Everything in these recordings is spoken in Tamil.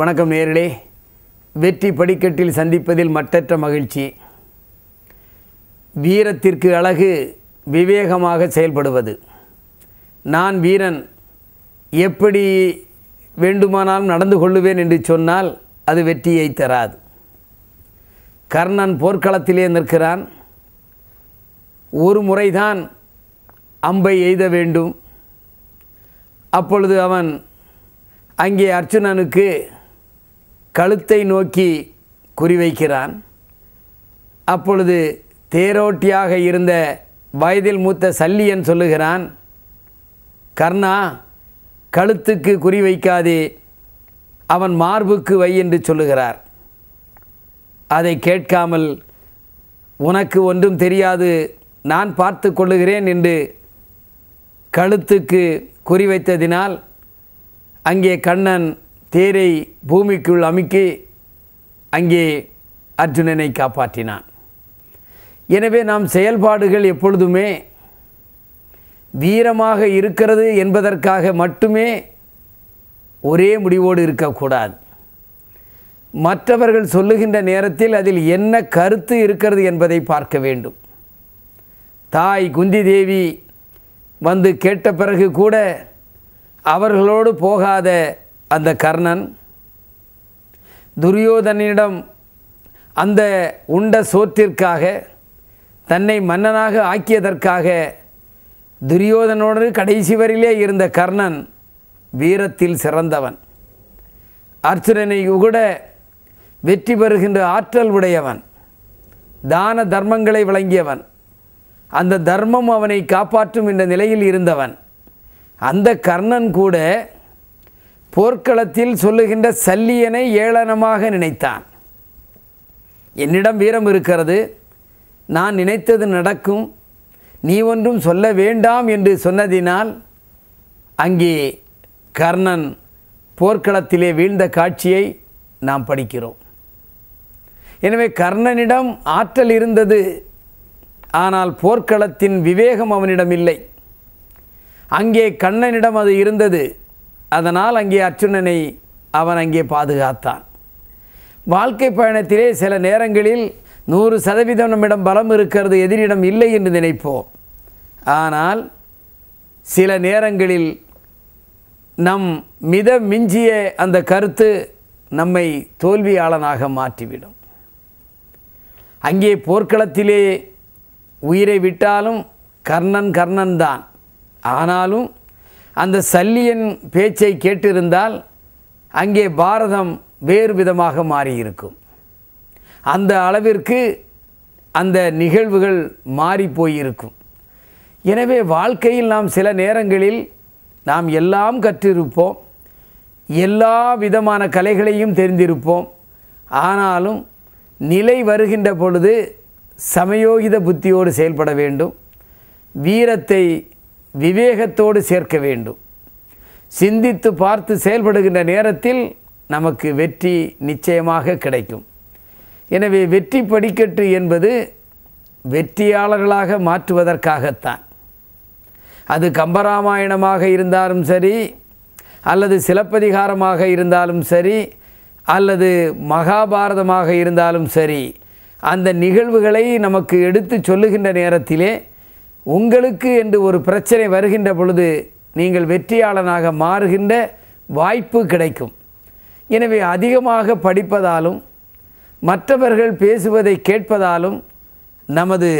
வணக்கம் நேரலே வெற்றி படிக்கட்டில் சந்திப்பதில் மட்டற்ற மகிழ்ச்சி வீரத்திற்கு அழகு விவேகமாக செயல்படுவது நான் வீரன் எப்படி வேண்டுமானாலும் நடந்து கொள்ளுவேன் என்று சொன்னால் அது வெற்றியை தராது கர்ணன் போர்க்களத்திலே நிற்கிறான் ஒரு முறைதான் அம்பை எய்த வேண்டும் அப்பொழுது அவன் அங்கே அர்ஜுனனுக்கு கழுத்தை நோக்கி குறிவைக்கிறான் அப்பொழுது தேரோட்டியாக இருந்த வயதில் மூத்த சல்லியன் சொல்லுகிறான் கர்ணா கழுத்துக்கு குறி வைக்காதே அவன் மார்புக்கு வை என்று சொல்லுகிறார் அதை கேட்காமல் உனக்கு ஒன்றும் தெரியாது நான் பார்த்து கொள்ளுகிறேன் என்று கழுத்துக்கு குறிவைத்ததினால் அங்கே கண்ணன் தேரை பூமிக்குள் அமுக்கி அங்கே அர்ஜுனனை காப்பாற்றினான் எனவே நாம் செயல்பாடுகள் எப்பொழுதுமே வீரமாக இருக்கிறது என்பதற்காக மட்டுமே ஒரே முடிவோடு இருக்கக்கூடாது மற்றவர்கள் சொல்லுகின்ற நேரத்தில் அதில் என்ன கருத்து இருக்கிறது என்பதை பார்க்க வேண்டும் தாய் குந்தி தேவி வந்து கேட்ட பிறகு கூட அவர்களோடு போகாத அந்த கர்ணன் துரியோதனிடம் அந்த உண்ட சோற்றிற்காக தன்னை மன்னனாக ஆக்கியதற்காக துரியோதனோடு கடைசி வரையிலே இருந்த கர்ணன் வீரத்தில் சிறந்தவன் அர்ச்சுனனை கூட வெற்றி பெறுகின்ற ஆற்றல் உடையவன் தான தர்மங்களை வழங்கியவன் அந்த தர்மம் அவனை காப்பாற்றும் என்ற நிலையில் இருந்தவன் அந்த கர்ணன் கூட போர்க்களத்தில் சொல்லுகின்ற சல்லியனை ஏளனமாக நினைத்தான் என்னிடம் வீரம் இருக்கிறது நான் நினைத்தது நடக்கும் நீ ஒன்றும் சொல்ல வேண்டாம் என்று சொன்னதினால் அங்கே கர்ணன் போர்க்களத்திலே வீழ்ந்த காட்சியை நாம் படிக்கிறோம் எனவே கர்ணனிடம் ஆற்றல் இருந்தது ஆனால் போர்க்களத்தின் விவேகம் அவனிடம் இல்லை அங்கே கண்ணனிடம் அது இருந்தது அதனால் அங்கே அர்ஜுனனை அவன் அங்கே பாதுகாத்தான் வாழ்க்கை பயணத்திலே சில நேரங்களில் நூறு சதவீதம் நம்மிடம் பலம் இருக்கிறது எதிரிடம் இல்லை என்று நினைப்போம் ஆனால் சில நேரங்களில் நம் மித மிஞ்சிய அந்த கருத்து நம்மை தோல்வியாளனாக மாற்றிவிடும் அங்கே போர்க்களத்திலே உயிரை விட்டாலும் கர்ணன் கர்ணன் தான் ஆனாலும் அந்த சல்லியன் பேச்சை கேட்டிருந்தால் அங்கே பாரதம் வேறு விதமாக மாறியிருக்கும் அந்த அளவிற்கு அந்த நிகழ்வுகள் மாறி போயிருக்கும் எனவே வாழ்க்கையில் நாம் சில நேரங்களில் நாம் எல்லாம் கற்றிருப்போம் எல்லா விதமான கலைகளையும் தெரிந்திருப்போம் ஆனாலும் நிலை வருகின்ற பொழுது சமயோகித புத்தியோடு செயல்பட வேண்டும் வீரத்தை விவேகத்தோடு சேர்க்க வேண்டும் சிந்தித்து பார்த்து செயல்படுகின்ற நேரத்தில் நமக்கு வெற்றி நிச்சயமாக கிடைக்கும் எனவே வெற்றி படிக்கட்டு என்பது வெற்றியாளர்களாக மாற்றுவதற்காகத்தான் அது கம்பராமாயணமாக இருந்தாலும் சரி அல்லது சிலப்பதிகாரமாக இருந்தாலும் சரி அல்லது மகாபாரதமாக இருந்தாலும் சரி அந்த நிகழ்வுகளை நமக்கு எடுத்து சொல்லுகின்ற நேரத்திலே உங்களுக்கு என்று ஒரு பிரச்சனை வருகின்ற பொழுது நீங்கள் வெற்றியாளனாக மாறுகின்ற வாய்ப்பு கிடைக்கும் எனவே அதிகமாக படிப்பதாலும் மற்றவர்கள் பேசுவதை கேட்பதாலும் நமது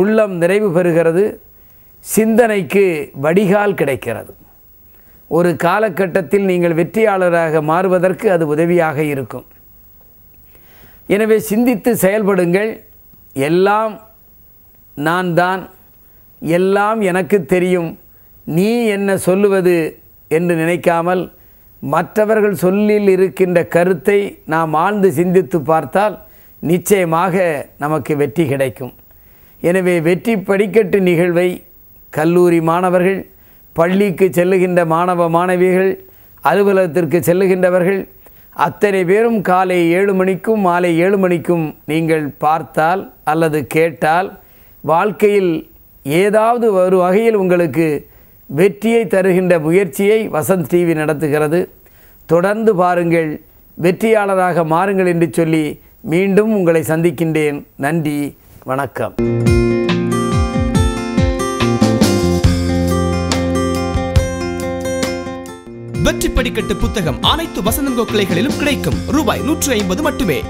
உள்ளம் நிறைவு பெறுகிறது சிந்தனைக்கு வடிகால் கிடைக்கிறது ஒரு காலகட்டத்தில் நீங்கள் வெற்றியாளராக மாறுவதற்கு அது உதவியாக இருக்கும் எனவே சிந்தித்து செயல்படுங்கள் எல்லாம் நான் தான் எல்லாம் எனக்கு தெரியும் நீ என்ன சொல்லுவது என்று நினைக்காமல் மற்றவர்கள் சொல்லில் இருக்கின்ற கருத்தை நாம் ஆழ்ந்து சிந்தித்து பார்த்தால் நிச்சயமாக நமக்கு வெற்றி கிடைக்கும் எனவே வெற்றி படிக்கட்டு நிகழ்வை கல்லூரி மாணவர்கள் பள்ளிக்கு செல்லுகின்ற மாணவ மாணவிகள் அலுவலகத்திற்கு செல்லுகின்றவர்கள் அத்தனை பேரும் காலை ஏழு மணிக்கும் மாலை ஏழு மணிக்கும் நீங்கள் பார்த்தால் அல்லது கேட்டால் வாழ்க்கையில் ஏதாவது ஒரு வகையில் உங்களுக்கு வெற்றியை தருகின்ற முயற்சியை வசந்த் டிவி நடத்துகிறது தொடர்ந்து பாருங்கள் வெற்றியாளராக மாறுங்கள் என்று சொல்லி மீண்டும் உங்களை சந்திக்கின்றேன் நன்றி வணக்கம் வெற்றி படிக்கட்டு புத்தகம் அனைத்து வசந்தம் கிளைகளிலும் கிடைக்கும் ரூபாய் நூற்றி ஐம்பது மட்டுமே